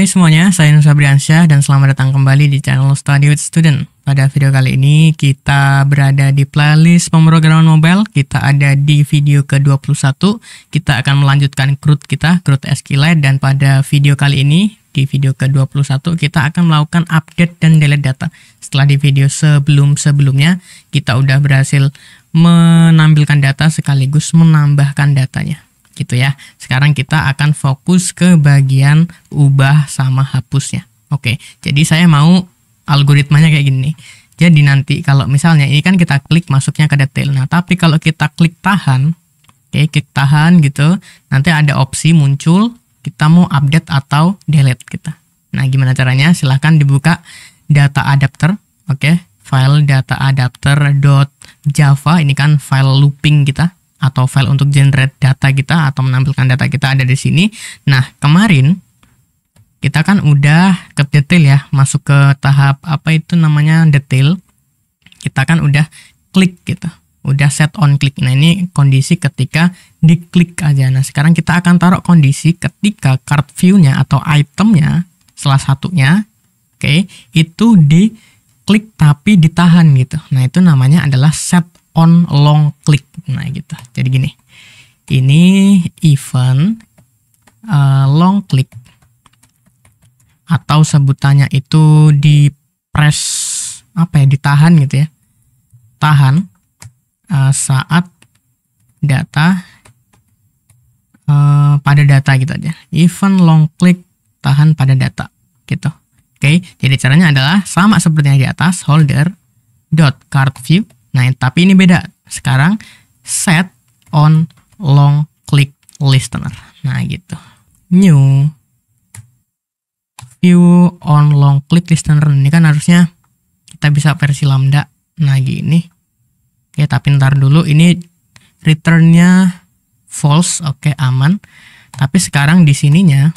Hai semuanya, saya Nusa Briansyah dan selamat datang kembali di channel Study with Student. Pada video kali ini kita berada di playlist pemrograman mobile, kita ada di video ke-21, kita akan melanjutkan CRUD kita, CRUD SQLite dan pada video kali ini di video ke-21 kita akan melakukan update dan delete data. Setelah di video sebelum-sebelumnya kita udah berhasil menampilkan data sekaligus menambahkan datanya gitu ya. Sekarang kita akan fokus ke bagian ubah sama hapusnya. Oke, jadi saya mau algoritmanya kayak gini. Jadi nanti kalau misalnya ini kan kita klik masuknya ke detail. Nah, tapi kalau kita klik tahan, oke, okay, klik tahan gitu, nanti ada opsi muncul kita mau update atau delete kita. Nah, gimana caranya? Silahkan dibuka data adapter, oke, file data adapter.java ini kan file looping kita atau file untuk generate data kita atau menampilkan data kita ada di sini. Nah, kemarin kita kan udah ke detail ya, masuk ke tahap apa itu namanya detail. Kita kan udah klik gitu, udah set on click. Nah, ini kondisi ketika diklik aja. Nah, sekarang kita akan taruh kondisi ketika card view-nya atau itemnya salah satunya, oke, okay, itu di klik tapi ditahan gitu. Nah, itu namanya adalah set on long click. Nah gitu. Jadi gini, ini event uh, long click atau sebutannya itu di press apa ya ditahan gitu ya tahan uh, saat data uh, pada data gitu aja event long click tahan pada data gitu oke okay. jadi caranya adalah sama seperti yang di atas holder dot card view Nah, tapi ini beda. Sekarang set on long click listener. Nah, gitu. New view on long click listener ini kan harusnya kita bisa versi lambda. Nah, gini. Oke, tapi ntar dulu ini returnnya false, oke aman. Tapi sekarang di sininya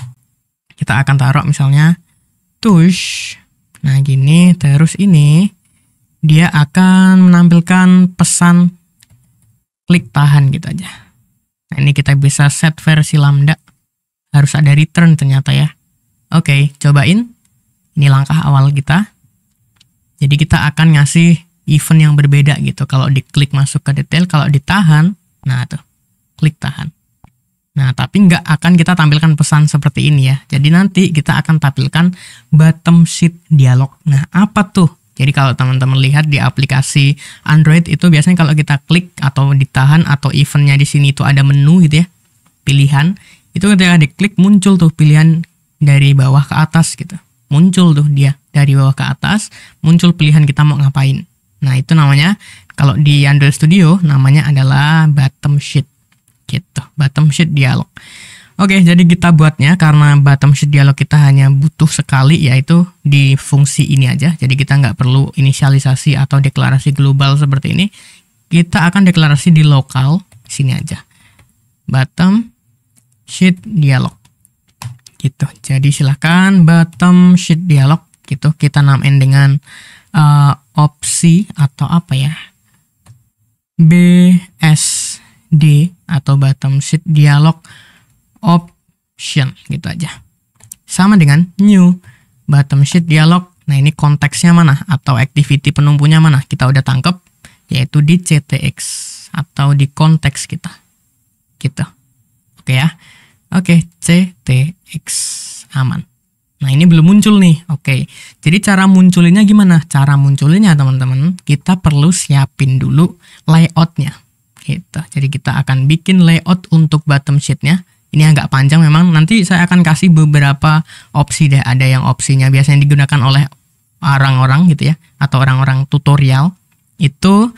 kita akan taruh misalnya tush. Nah, gini terus ini dia akan menampilkan pesan klik tahan gitu aja. Nah, ini kita bisa set versi lambda. Harus ada return ternyata ya. Oke, cobain. Ini langkah awal kita. Jadi kita akan ngasih event yang berbeda gitu. Kalau diklik masuk ke detail, kalau ditahan, nah tuh, klik tahan. Nah, tapi nggak akan kita tampilkan pesan seperti ini ya. Jadi nanti kita akan tampilkan bottom sheet dialog. Nah, apa tuh jadi kalau teman-teman lihat di aplikasi Android itu biasanya kalau kita klik atau ditahan atau eventnya di sini itu ada menu gitu ya, pilihan. Itu ketika diklik muncul tuh pilihan dari bawah ke atas gitu. Muncul tuh dia dari bawah ke atas, muncul pilihan kita mau ngapain. Nah itu namanya, kalau di Android Studio namanya adalah bottom sheet gitu, bottom sheet dialog. Oke, jadi kita buatnya karena bottom sheet dialog kita hanya butuh sekali yaitu di fungsi ini aja. Jadi kita nggak perlu inisialisasi atau deklarasi global seperti ini. Kita akan deklarasi di lokal sini aja. Bottom sheet dialog. Gitu. Jadi silahkan bottom sheet dialog gitu kita namain dengan uh, opsi atau apa ya? BSD atau bottom sheet dialog option gitu aja. Sama dengan new bottom sheet dialog. Nah ini konteksnya mana atau activity penumpunya mana kita udah tangkep yaitu di CTX atau di konteks kita. Gitu. Oke ya. Oke, CTX aman. Nah, ini belum muncul nih. Oke. Jadi cara munculinnya gimana? Cara munculinnya teman-teman, kita perlu siapin dulu layoutnya. Gitu. Jadi kita akan bikin layout untuk bottom sheetnya ini agak panjang memang nanti saya akan kasih beberapa opsi deh ada yang opsinya biasanya digunakan oleh orang-orang gitu ya atau orang-orang tutorial itu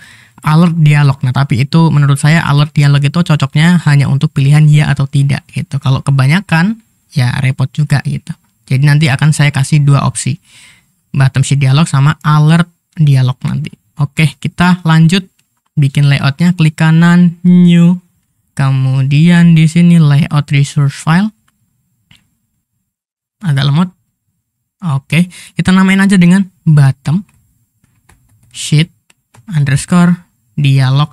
alert dialog. Nah, tapi itu menurut saya alert dialog itu cocoknya hanya untuk pilihan ya atau tidak gitu. Kalau kebanyakan ya repot juga gitu. Jadi nanti akan saya kasih dua opsi. Bottom sheet dialog sama alert dialog nanti. Oke, kita lanjut bikin layoutnya. Klik kanan new Kemudian di sini layout resource file. Agak lemot. Oke, kita namain aja dengan bottom sheet underscore dialog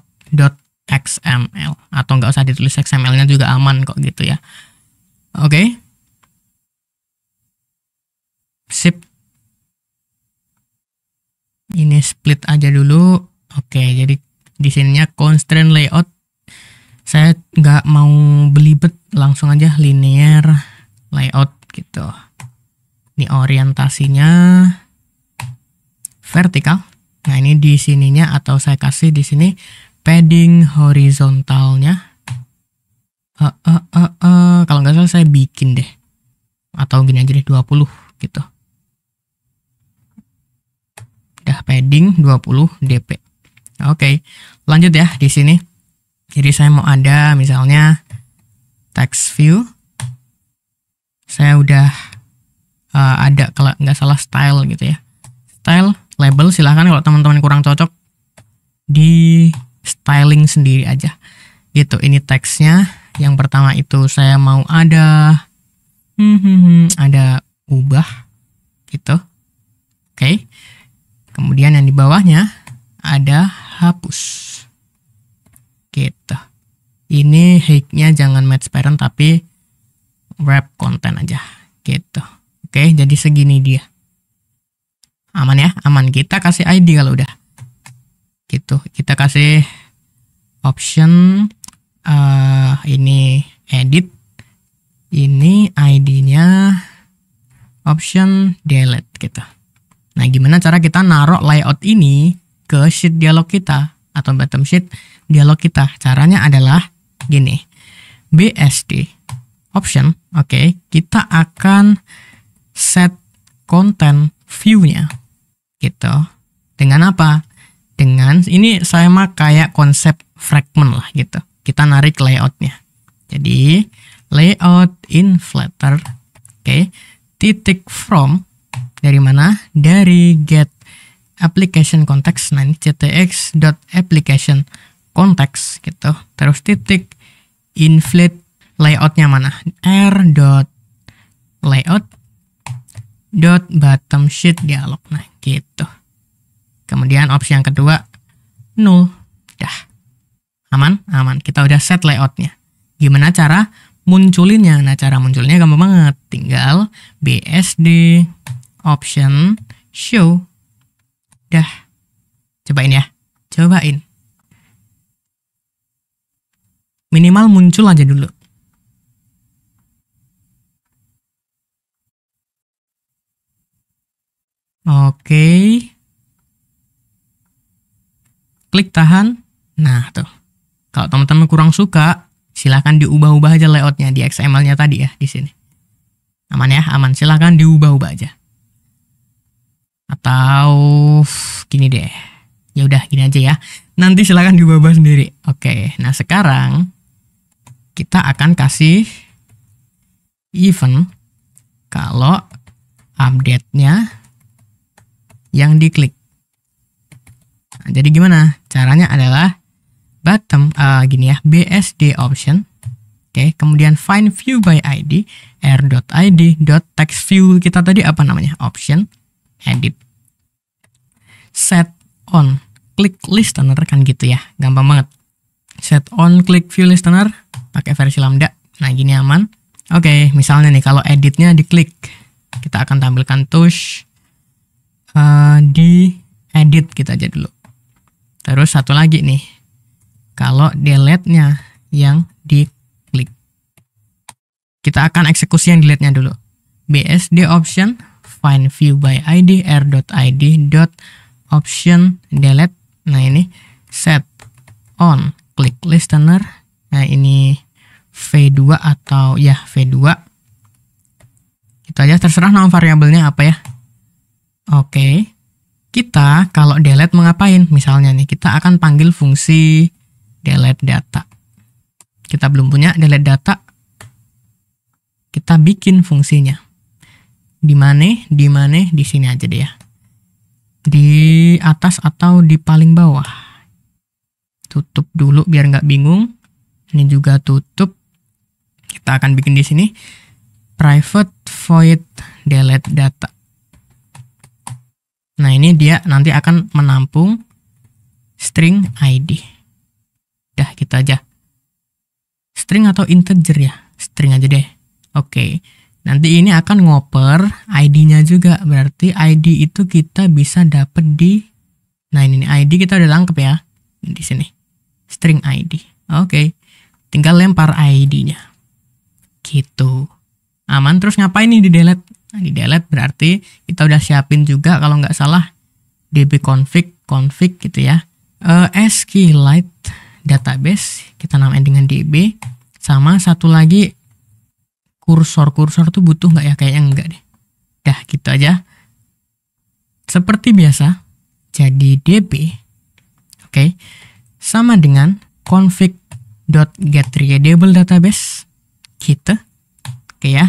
xml atau nggak usah ditulis XML-nya juga aman kok gitu ya. Oke. Sip. Ini split aja dulu. Oke, jadi di sininya constraint layout saya nggak mau belibet langsung aja linear layout gitu ini orientasinya vertikal nah ini di sininya atau saya kasih di sini padding horizontalnya uh, uh, uh, uh. kalau nggak salah saya bikin deh atau gini aja deh 20 gitu udah padding 20 dp oke lanjut ya di sini jadi saya mau ada misalnya text view. Saya udah uh, ada kalau nggak salah style gitu ya. Style label silahkan kalau teman-teman kurang cocok di styling sendiri aja. Gitu ini teksnya. Yang pertama itu saya mau ada hmm, hmm, hmm, ada ubah gitu. Oke. Okay. Kemudian yang di bawahnya ada hapus gitu ini hacknya jangan match parent tapi wrap konten aja gitu oke jadi segini dia aman ya aman kita kasih ID kalau udah gitu kita kasih option uh, ini edit ini ID-nya option delete gitu nah gimana cara kita naruh layout ini ke sheet dialog kita atau bottom sheet dialog kita. Caranya adalah gini. BSD option, oke, okay, kita akan set content view-nya gitu. Dengan apa? Dengan ini saya mah kayak konsep fragment lah gitu. Kita narik layoutnya. Jadi layout in Flutter, oke, okay, titik from dari mana? Dari get application context nah ini ctx dot application context gitu terus titik inflate layoutnya mana r dot layout dot bottom sheet dialog nah gitu kemudian opsi yang kedua null dah aman aman kita udah set layoutnya gimana cara munculinnya nah cara munculnya gampang banget tinggal bsd option show Dah. Cobain ya. Cobain. Minimal muncul aja dulu. Oke. Klik tahan. Nah, tuh. Kalau teman-teman kurang suka, silahkan diubah-ubah aja layoutnya di XML-nya tadi ya di sini. Aman ya, aman. Silahkan diubah-ubah aja atau gini deh ya udah gini aja ya nanti silahkan diubah sendiri oke nah sekarang kita akan kasih event kalau update-nya yang diklik nah, jadi gimana caranya adalah bottom uh, gini ya bsd option Oke, kemudian find view by id r.id.textview view kita tadi apa namanya? option edit set on klik listener kan gitu ya gampang banget set on klik view listener pakai versi lambda nah gini aman oke okay, misalnya nih kalau editnya diklik kita akan tampilkan touch uh, eh, di edit kita gitu aja dulu terus satu lagi nih kalau delete nya yang diklik kita akan eksekusi yang delete nya dulu bsd option find view by id r.id dot option delete nah ini set on klik listener nah ini v2 atau ya v2 Kita gitu aja terserah nama variabelnya apa ya oke kita kalau delete mengapain misalnya nih kita akan panggil fungsi delete data kita belum punya delete data kita bikin fungsinya di mana di mana di sini aja deh ya di atas atau di paling bawah tutup dulu biar nggak bingung ini juga tutup kita akan bikin di sini private void delete data nah ini dia nanti akan menampung string id dah kita aja string atau integer ya string aja deh oke okay. Nanti ini akan ngoper ID-nya juga. Berarti ID itu kita bisa dapat di Nah, ini ID kita udah lengkap ya. Di sini. String ID. Oke. Okay. Tinggal lempar ID-nya. Gitu. Aman terus ngapain ini di delete? Nah, di delete berarti kita udah siapin juga kalau nggak salah db config config gitu ya. Uh, eh, SQLite database kita namain dengan db sama satu lagi kursor-kursor tuh butuh nggak ya? Kayaknya enggak deh. Dah gitu aja. Seperti biasa, jadi db oke okay, sama dengan config dot get readable database kita oke okay ya.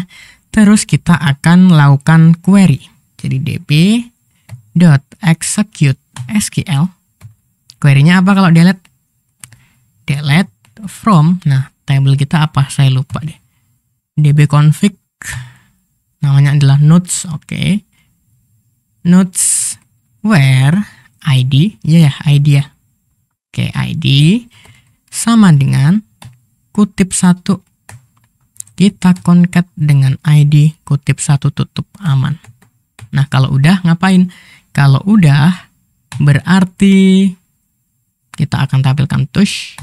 Terus kita akan lakukan query. Jadi db dot execute SQL. Querynya apa kalau delete? Delete from. Nah, table kita apa? Saya lupa deh db config namanya adalah notes oke okay. nodes where id iya ya yeah, ya id ya oke okay, id sama dengan kutip satu kita konkat dengan id kutip satu tutup aman nah kalau udah ngapain kalau udah berarti kita akan tampilkan touch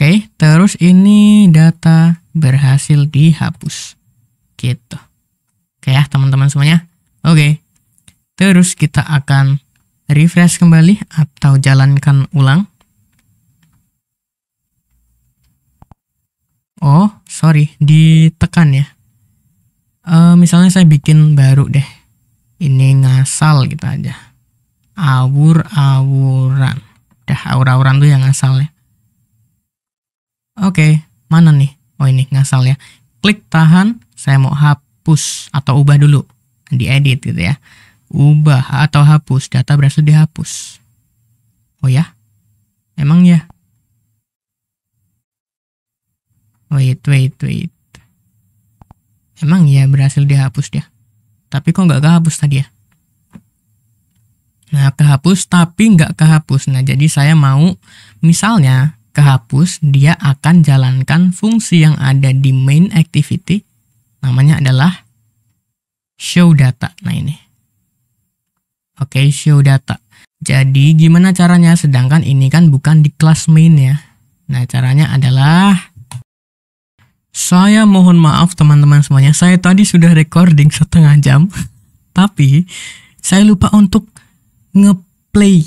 Oke, terus ini data berhasil dihapus. Gitu. Oke ya, teman-teman semuanya. Oke. Terus kita akan refresh kembali atau jalankan ulang. Oh, sorry, ditekan ya. E, misalnya saya bikin baru deh. Ini ngasal gitu aja. Awur-awuran. Dah, awur-awuran tuh yang ngasal ya. Oke, mana nih? Oh ini ngasal ya. Klik tahan, saya mau hapus atau ubah dulu. di edit gitu ya. Ubah atau hapus, data berhasil dihapus. Oh ya? Emang ya? Wait, wait, wait. Emang ya berhasil dihapus dia. Tapi kok nggak kehapus tadi ya? Nah, kehapus tapi nggak kehapus. Nah, jadi saya mau misalnya kehapus, dia akan jalankan fungsi yang ada di main activity. Namanya adalah show data. Nah ini. Oke, okay, show data. Jadi gimana caranya? Sedangkan ini kan bukan di kelas main ya. Nah caranya adalah saya mohon maaf teman-teman semuanya. Saya tadi sudah recording setengah jam, tapi saya lupa untuk ngeplay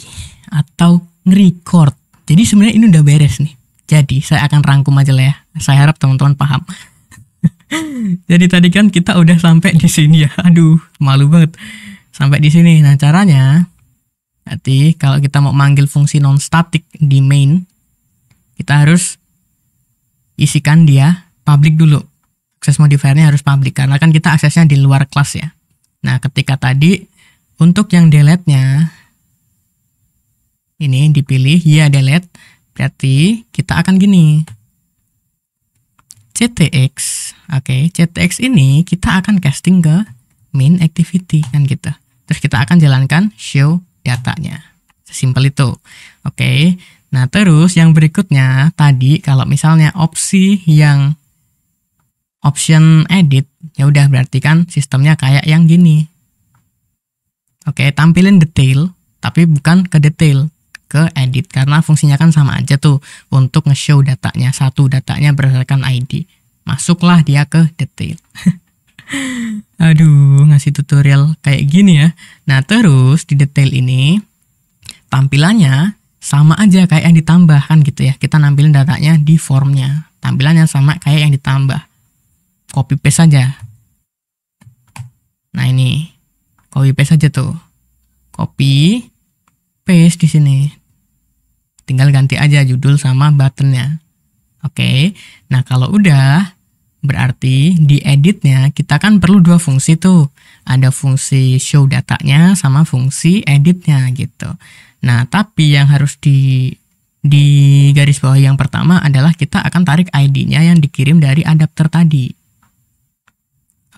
atau nge-record jadi sebenarnya ini udah beres nih. Jadi saya akan rangkum aja lah ya. Saya harap teman-teman paham. Jadi tadi kan kita udah sampai di sini ya. Aduh, malu banget. Sampai di sini. Nah, caranya nanti kalau kita mau manggil fungsi non static di main, kita harus isikan dia public dulu. Akses modifiernya harus public karena kan kita aksesnya di luar kelas ya. Nah, ketika tadi untuk yang delete-nya ini dipilih ya delete berarti kita akan gini CTX oke okay, CTX ini kita akan casting ke main activity kan gitu terus kita akan jalankan show datanya sesimpel itu oke okay. nah terus yang berikutnya tadi kalau misalnya opsi yang option edit ya udah berarti kan sistemnya kayak yang gini oke okay, tampilin detail tapi bukan ke detail ke edit karena fungsinya kan sama aja tuh untuk nge-show datanya satu datanya berdasarkan ID masuklah dia ke detail aduh ngasih tutorial kayak gini ya nah terus di detail ini tampilannya sama aja kayak yang ditambah kan gitu ya kita nampilin datanya di formnya tampilannya sama kayak yang ditambah copy paste saja nah ini copy paste saja tuh copy paste di sini tinggal ganti aja judul sama buttonnya. Oke, okay? nah kalau udah, berarti di editnya kita kan perlu dua fungsi tuh. Ada fungsi show datanya sama fungsi editnya gitu. Nah, tapi yang harus di di garis bawah yang pertama adalah kita akan tarik ID-nya yang dikirim dari adapter tadi.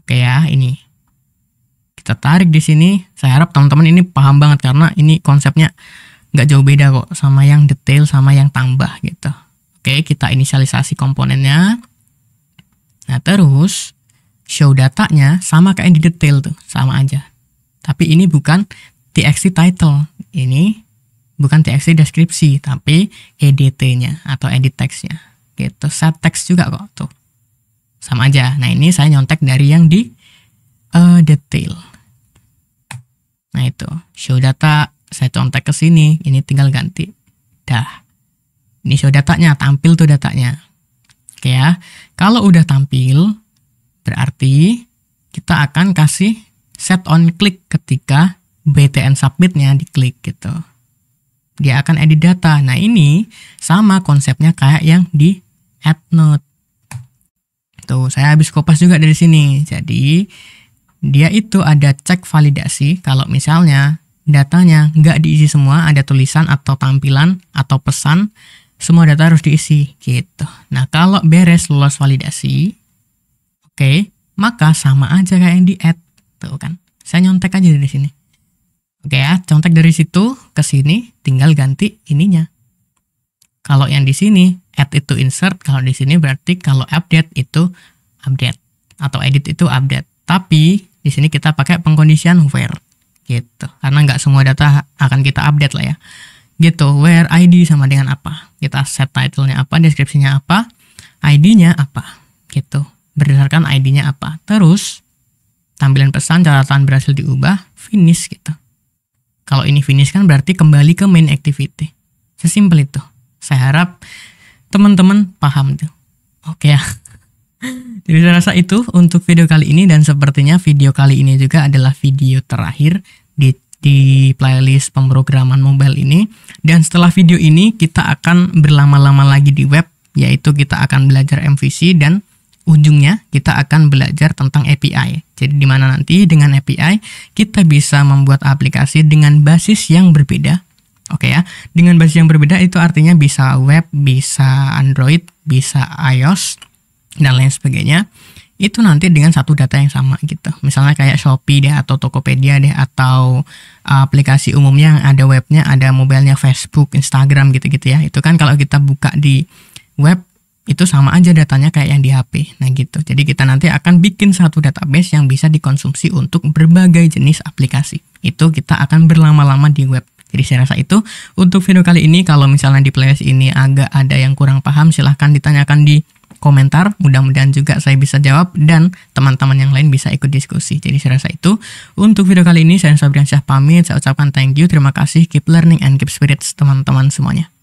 Oke ya, ini. Kita tarik di sini. Saya harap teman-teman ini paham banget karena ini konsepnya nggak jauh beda kok sama yang detail sama yang tambah gitu. Oke, kita inisialisasi komponennya. Nah, terus show datanya sama kayak di detail tuh, sama aja. Tapi ini bukan txt title. Ini bukan txt deskripsi, tapi edt-nya atau edit text-nya. Gitu, set text juga kok tuh. Sama aja. Nah, ini saya nyontek dari yang di uh, detail. Nah, itu. Show data saya contek ke sini ini tinggal ganti dah ini show datanya tampil tuh datanya oke ya kalau udah tampil berarti kita akan kasih set on click ketika btn submitnya diklik gitu dia akan edit data nah ini sama konsepnya kayak yang di add note. tuh saya habis kopas juga dari sini jadi dia itu ada cek validasi kalau misalnya datanya nggak diisi semua, ada tulisan atau tampilan atau pesan, semua data harus diisi gitu. Nah kalau beres lolos validasi, oke, okay, maka sama aja kayak yang di add, tuh kan. Saya nyontek aja dari sini. Oke okay, ya, contek dari situ ke sini, tinggal ganti ininya. Kalau yang di sini, add itu insert, kalau di sini berarti kalau update itu update, atau edit itu update. Tapi, di sini kita pakai pengkondisian where gitu karena nggak semua data akan kita update lah ya gitu where ID sama dengan apa kita set titlenya apa deskripsinya apa ID-nya apa gitu berdasarkan ID-nya apa terus tampilan pesan catatan berhasil diubah finish gitu kalau ini finish kan berarti kembali ke main activity sesimpel itu saya harap teman-teman paham tuh oke okay, ya jadi saya rasa itu untuk video kali ini dan sepertinya video kali ini juga adalah video terakhir di di playlist pemrograman mobile ini dan setelah video ini kita akan berlama-lama lagi di web yaitu kita akan belajar MVC dan ujungnya kita akan belajar tentang API. Jadi di mana nanti dengan API kita bisa membuat aplikasi dengan basis yang berbeda. Oke ya, dengan basis yang berbeda itu artinya bisa web, bisa Android, bisa iOS dan lain sebagainya itu nanti dengan satu data yang sama gitu misalnya kayak Shopee deh atau Tokopedia deh atau uh, aplikasi umumnya yang ada webnya ada mobilnya Facebook Instagram gitu-gitu ya itu kan kalau kita buka di web itu sama aja datanya kayak yang di HP nah gitu jadi kita nanti akan bikin satu database yang bisa dikonsumsi untuk berbagai jenis aplikasi itu kita akan berlama-lama di web jadi saya rasa itu untuk video kali ini kalau misalnya di playlist ini agak ada yang kurang paham silahkan ditanyakan di komentar. Mudah-mudahan juga saya bisa jawab dan teman-teman yang lain bisa ikut diskusi. Jadi saya rasa itu untuk video kali ini saya Sabrian Syah pamit. Saya ucapkan thank you, terima kasih, keep learning and keep spirits teman-teman semuanya.